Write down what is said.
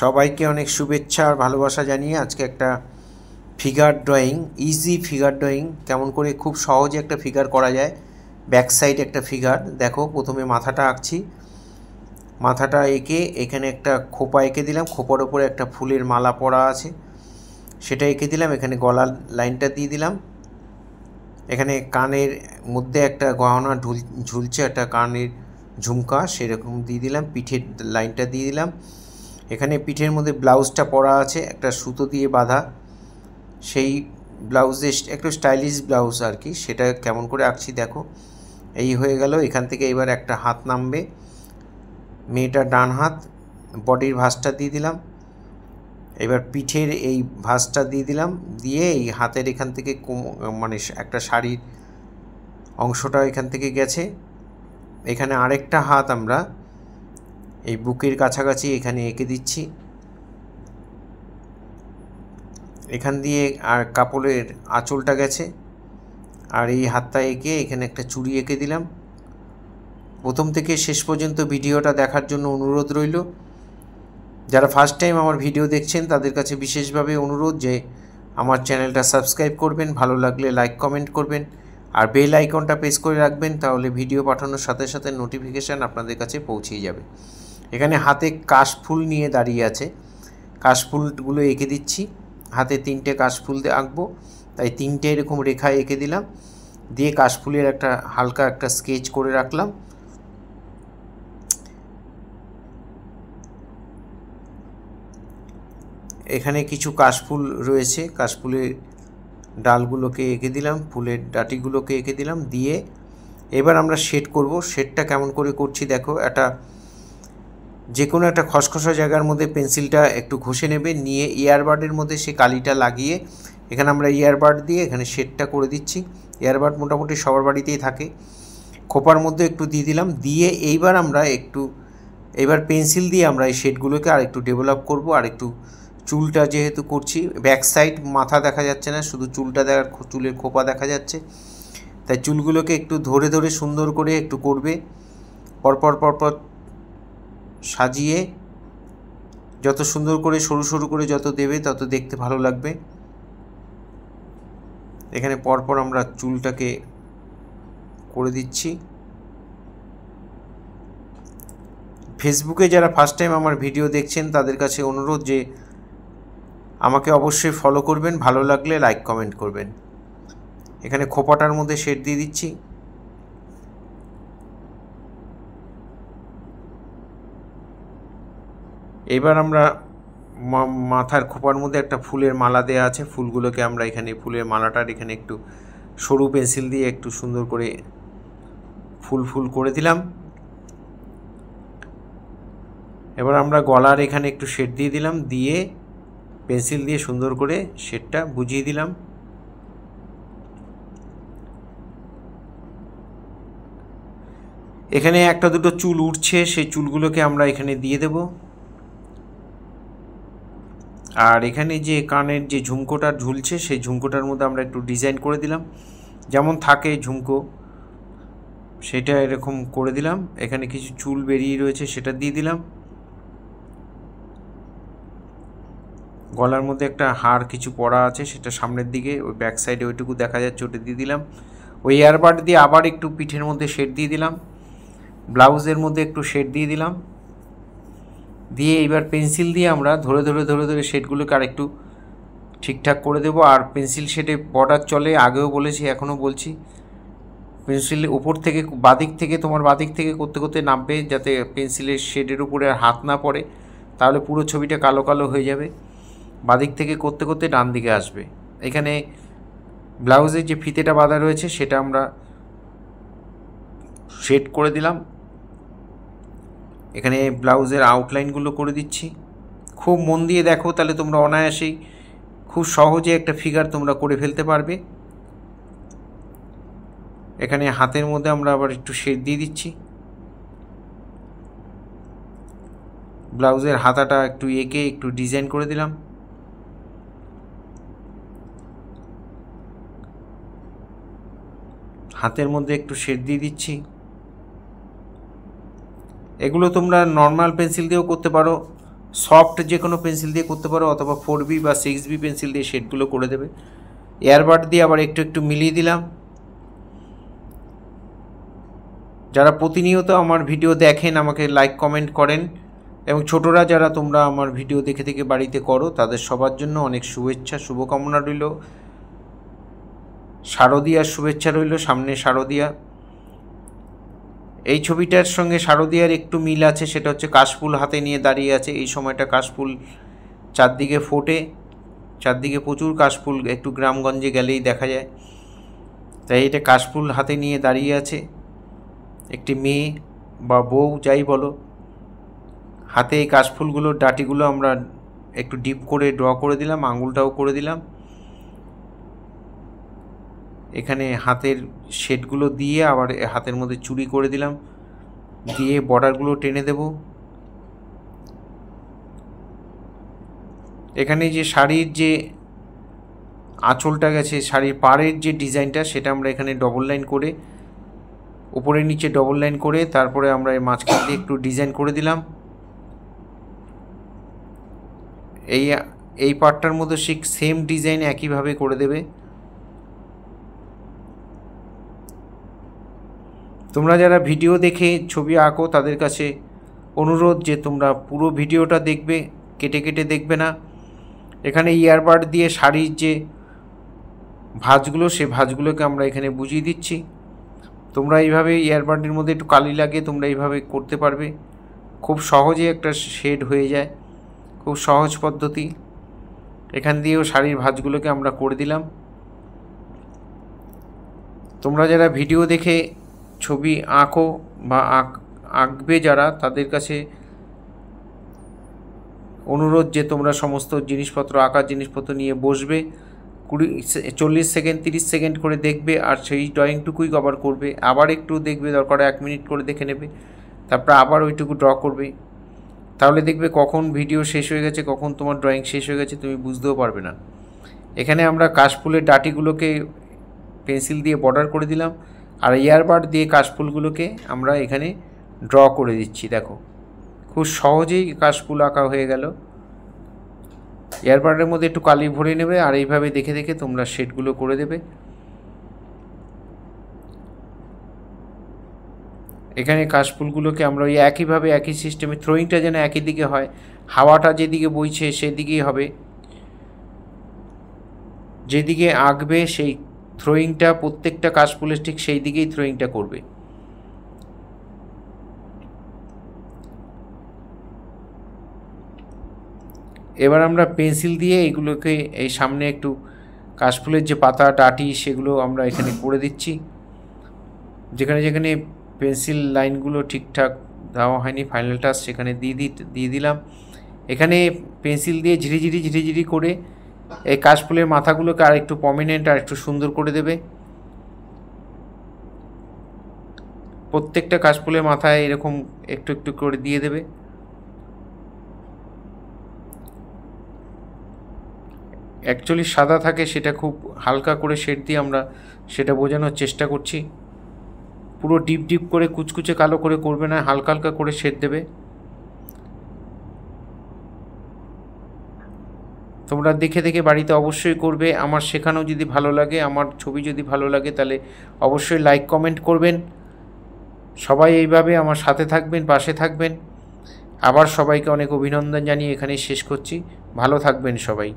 সবাইকে অনেক শুভেচ্ছা আর ভালোবাসা জানিয়ে আজকে একটা figure drawing easy figure drawing কেমন করে খুব সহজে একটা ফিগার করা যায় ব্যাক সাইড একটা ফিগার দেখো প্রথমে মাথাটা আঁকছি মাথাটা এঁকে এখানে একটা খোপা এঁকে দিলাম খোপার ওপরে একটা ফুলের মালা পরা আছে সেটা এঁকে দিলাম এখানে গলার লাইনটা দিয়ে দিলাম এখানে কানের মধ্যে একটা গহনা ঝুল ঝুলছে একটা কানের ঝুমকা সেরকম দিয়ে দিলাম পিঠের লাইনটা দিয়ে দিলাম এখানে পিঠের মধ্যে ব্লাউজটা পরা আছে একটা সুতো দিয়ে বাঁধা সেই ব্লাউজে একটু স্টাইলিশ ব্লাউজ আর কি সেটা কেমন করে আঁকছি দেখো এই হয়ে গেল এখান থেকে এবার একটা হাত নামবে মেয়েটার ডান হাত বডির ভাঁজটা দিয়ে দিলাম এবার পিঠের এই ভাঁজটা দিয়ে দিলাম দিয়ে এই হাতের এখান থেকে মানে একটা শাড়ির অংশটা এখান থেকে গেছে এখানে আরেকটা হাত আমরা এই বুকের কাছাকাছি এখানে এঁকে দিচ্ছি এখান দিয়ে আর কাপড়ের আঁচলটা গেছে আর এই হাতটা এঁকে এখানে একটা চুড়ি এঁকে দিলাম প্রথম থেকে শেষ পর্যন্ত ভিডিওটা দেখার জন্য অনুরোধ রইল যারা ফার্স্ট টাইম আমার ভিডিও দেখছেন তাদের কাছে বিশেষভাবে অনুরোধ যে আমার চ্যানেলটা সাবস্ক্রাইব করবেন ভালো লাগলে লাইক কমেন্ট করবেন আর বেল আইকনটা প্রেস করে রাখবেন তাহলে ভিডিও পাঠানোর সাথে সাথে নোটিফিকেশান আপনাদের কাছে পৌঁছেই যাবে এখানে হাতে কাশফুল নিয়ে দাঁড়িয়ে আছে কাশফুলগুলো এঁকে দিচ্ছি হাতে তিনটে কাশফুল দিয়ে আঁকবো তাই তিনটে এরকম রেখা এঁকে দিলাম দিয়ে কাশফুলের একটা হালকা একটা স্কেচ করে রাখলাম এখানে কিছু কাশফুল রয়েছে কাশফুলের ডালগুলোকে এঁকে দিলাম ফুলের ডাটিগুলোকে এঁকে দিলাম দিয়ে এবার আমরা শেড করব শেডটা কেমন করে করছি দেখো একটা যে কোনো একটা খসখসা জায়গার মধ্যে পেন্সিলটা একটু ঘষে নেবে নিয়ে ইয়ারবার্ডের মধ্যে সে কালিটা লাগিয়ে এখানে আমরা ইয়ারবার্ড দিয়ে এখানে শেডটা করে দিচ্ছি ইয়ারবার্ড মোটামুটি সবার বাড়িতেই থাকে খোপার মধ্যে একটু দিয়ে দিলাম দিয়ে এইবার আমরা একটু এবার পেন্সিল দিয়ে আমরা এই শেডগুলোকে আর একটু ডেভেলপ করব আর একটু চুলটা যেহেতু করছি ব্যাক সাইড মাথা দেখা যাচ্ছে না শুধু চুলটা দেখা চুলের খোপা দেখা যাচ্ছে তাই চুলগুলোকে একটু ধরে ধরে সুন্দর করে একটু করবে পরপর পরপর সাজিয়ে যত সুন্দর করে সরু সরু করে যত দেবে তত দেখতে ভালো লাগবে এখানে পরপর আমরা চুলটাকে করে দিচ্ছি ফেসবুকে যারা ফার্স্ট টাইম আমার ভিডিও দেখছেন তাদের কাছে অনুরোধ যে আমাকে অবশ্যই ফলো করবেন ভালো লাগলে লাইক কমেন্ট করবেন এখানে খোপাটার মধ্যে শেড দিয়ে দিচ্ছি এবার আমরা মাথার খোপার মধ্যে একটা ফুলের মালা দেওয়া আছে ফুলগুলোকে আমরা এখানে ফুলের মালাটার এখানে একটু সরু পেন্সিল দিয়ে একটু সুন্দর করে ফুল ফুল করে দিলাম এবার আমরা গলার এখানে একটু শেড দিয়ে দিলাম দিয়ে পেন্সিল দিয়ে সুন্দর করে শেডটা বুঝিয়ে দিলাম এখানে একটা দুটো চুল উঠছে সেই চুলগুলোকে আমরা এখানে দিয়ে দেবো আর এখানে যে কানের যে ঝুমকোটা ঝুলছে সেই ঝুমকোটার মধ্যে আমরা একটু ডিজাইন করে দিলাম যেমন থাকে ঝুমকো সেটা এরকম করে দিলাম এখানে কিছু চুল বেরিয়ে রয়েছে সেটা দিয়ে দিলাম গলার মধ্যে একটা হার কিছু পড়া আছে সেটা সামনের দিকে ওই ব্যাক সাইডে ওইটুকু দেখা যাচ্ছে ওটা দিয়ে দিলাম ওই এয়ারবাড দিয়ে আবার একটু পিঠের মধ্যে শেড দিয়ে দিলাম ব্লাউজের মধ্যে একটু শেড দিয়ে দিলাম দিয়ে এইবার পেন্সিল দিয়ে আমরা ধরে ধরে ধরে ধরে শেডগুলোকে আর একটু ঠিকঠাক করে দেব আর পেন্সিল শেডে বর্ডার চলে আগেও বলেছি এখনও বলছি পেন্সিল উপর থেকে বাদিক থেকে তোমার বাদিক থেকে করতে করতে নামবে যাতে পেন্সিলের শেডের উপরে আর হাত না পড়ে তাহলে পুরো ছবিটা কালো কালো হয়ে যাবে বাদিক থেকে করতে করতে ডান দিকে আসবে এখানে ব্লাউজের যে ফিতেটা বাঁধা রয়েছে সেটা আমরা শেড করে দিলাম এখানে ব্লাউজের আউটলাইনগুলো করে দিচ্ছি খুব মন দিয়ে দেখো তাহলে তোমরা অনায়াসেই খুব সহজে একটা ফিগার তোমরা করে ফেলতে পারবে এখানে হাতের মধ্যে আমরা আবার একটু শেড দিয়ে দিচ্ছি ব্লাউজের হাতাটা একটু এঁকে একটু ডিজাইন করে দিলাম হাতের মধ্যে একটু শেড দিয়ে দিচ্ছি এগুলো তোমরা নর্মাল পেন্সিল দিয়েও করতে পারো সফট যে কোনো পেন্সিল দিয়ে করতে পারো অথবা ফোর বি বা সিক্স বি পেন্সিল দিয়ে শেডগুলো করে দেবে এয়ারবাড দিয়ে আবার একটু একটু মিলিয়ে দিলাম যারা প্রতিনিয়ত আমার ভিডিও দেখেন আমাকে লাইক কমেন্ট করেন এবং ছোটরা যারা তোমরা আমার ভিডিও দেখে দেখে বাড়িতে করো তাদের সবার জন্য অনেক শুভেচ্ছা শুভকামনা রইল শারদীয়ার শুভেচ্ছা রইল সামনে শারদীয়া এই ছবিটার সঙ্গে শারদিয়ার একটু মিল আছে সেটা হচ্ছে কাশফুল হাতে নিয়ে দাঁড়িয়ে আছে এই সময়টা কাশফুল চারদিকে ফোটে চারদিকে প্রচুর কাশফুল একটু গ্রামগঞ্জে গেলেই দেখা যায় তাই এটা কাশফুল হাতে নিয়ে দাঁড়িয়ে আছে একটি মেয়ে বা বউ যাই বলো হাতে এই কাশফুলগুলোর ডাটিগুলো আমরা একটু ডিপ করে ড্র করে দিলাম আঙুলটাও করে দিলাম এখানে হাতের শেডগুলো দিয়ে আবার হাতের মধ্যে চুরি করে দিলাম দিয়ে বর্ডারগুলো টেনে দেব এখানে যে শাড়ির যে আঁচলটা গেছে শাড়ির পাড়ের যে ডিজাইনটা সেটা আমরা এখানে ডবল লাইন করে উপরে নিচে ডবল লাইন করে তারপরে আমরা এই মাঝখান দিয়ে একটু ডিজাইন করে দিলাম এই এই পার্টটার মধ্যে ঠিক সেম ডিজাইন একইভাবে করে দেবে তোমরা যারা ভিডিও দেখে ছবি আঁকো তাদের কাছে অনুরোধ যে তোমরা পুরো ভিডিওটা দেখবে কেটে কেটে দেখবে না এখানে ইয়ারবার্ড দিয়ে শাড়ির যে ভাঁজগুলো সে ভাঁজগুলোকে আমরা এখানে বুঝিয়ে দিচ্ছি তোমরা এইভাবে ইয়ারবার্ডের মধ্যে একটু কালি লাগে তোমরা এইভাবে করতে পারবে খুব সহজে একটা শেড হয়ে যায় খুব সহজ পদ্ধতি এখান দিয়েও শাড়ির ভাঁজগুলোকে আমরা করে দিলাম তোমরা যারা ভিডিও দেখে ছবি আঁকো বা আঁক আঁকবে যারা তাদের কাছে অনুরোধ যে তোমরা সমস্ত জিনিসপত্র আঁকার জিনিসপত্র নিয়ে বসবে কুড়ি চল্লিশ সেকেন্ড তিরিশ সেকেন্ড করে দেখবে আর সেই ড্রয়িংটুকুই কভার করবে আবার একটু দেখবে দরকার এক মিনিট করে দেখে নেবে তারপরে আবার ওইটুকু ড্র করবে তাহলে দেখবে কখন ভিডিও শেষ হয়ে গেছে কখন তোমার ড্রয়িং শেষ হয়ে গেছে তুমি বুঝতেও পারবে না এখানে আমরা কাশফুলের ডাটিগুলোকে পেন্সিল দিয়ে বর্ডার করে দিলাম আর বাড দিয়ে কাশফুলগুলোকে আমরা এখানে ড্র করে দিচ্ছি দেখো খুব সহজেই কাশফুল আঁকা হয়ে গেল এয়ারবাডের মধ্যে একটু কালি ভরে নেবে আর এইভাবে দেখে দেখে তোমরা শেডগুলো করে দেবে এখানে কাশফুলগুলোকে আমরা ওই একইভাবে একই সিস্টেমে থ্রোয়িংটা যেন একই দিকে হয় হাওয়াটা যেদিকে বইছে সেদিকেই হবে যেদিকে আঁকবে সেই থ্রোয়িংটা প্রত্যেকটা কাশফুলের ঠিক সেই দিকেই থ্রোয়িংটা করবে এবার আমরা পেন্সিল দিয়ে এগুলোকে এই সামনে একটু কাশফুলের যে পাতা টাটি সেগুলো আমরা এখানে করে দিচ্ছি যেখানে যেখানে পেন্সিল লাইনগুলো ঠিকঠাক দেওয়া হয়নি ফাইনাল টাচ সেখানে দিয়ে দিয়ে দিলাম এখানে পেন্সিল দিয়ে ঝিরিঝিরি ঝিরিঝিরি করে এই কাশফুলের মাথাগুলোকে আর একটু প্রমিনেন্ট আর একটু সুন্দর করে দেবে প্রত্যেকটা কাশফুলের মাথায় এরকম একটু একটু করে দিয়ে দেবে অ্যাকচুয়ালি সাদা থাকে সেটা খুব হালকা করে শেড দিয়ে আমরা সেটা বোঝানোর চেষ্টা করছি পুরো ডিপ ডিপ করে কুচকুচে কালো করে করবে না হালকা হালকা করে শেড দেবে তোমরা দেখে দেখে বাড়িতে অবশ্যই করবে আমার শেখানো যদি ভালো লাগে আমার ছবি যদি ভালো লাগে তাহলে অবশ্যই লাইক কমেন্ট করবেন সবাই এইভাবে আমার সাথে থাকবেন পাশে থাকবেন আবার সবাইকে অনেক অভিনন্দন জানিয়ে এখানেই শেষ করছি ভালো থাকবেন সবাই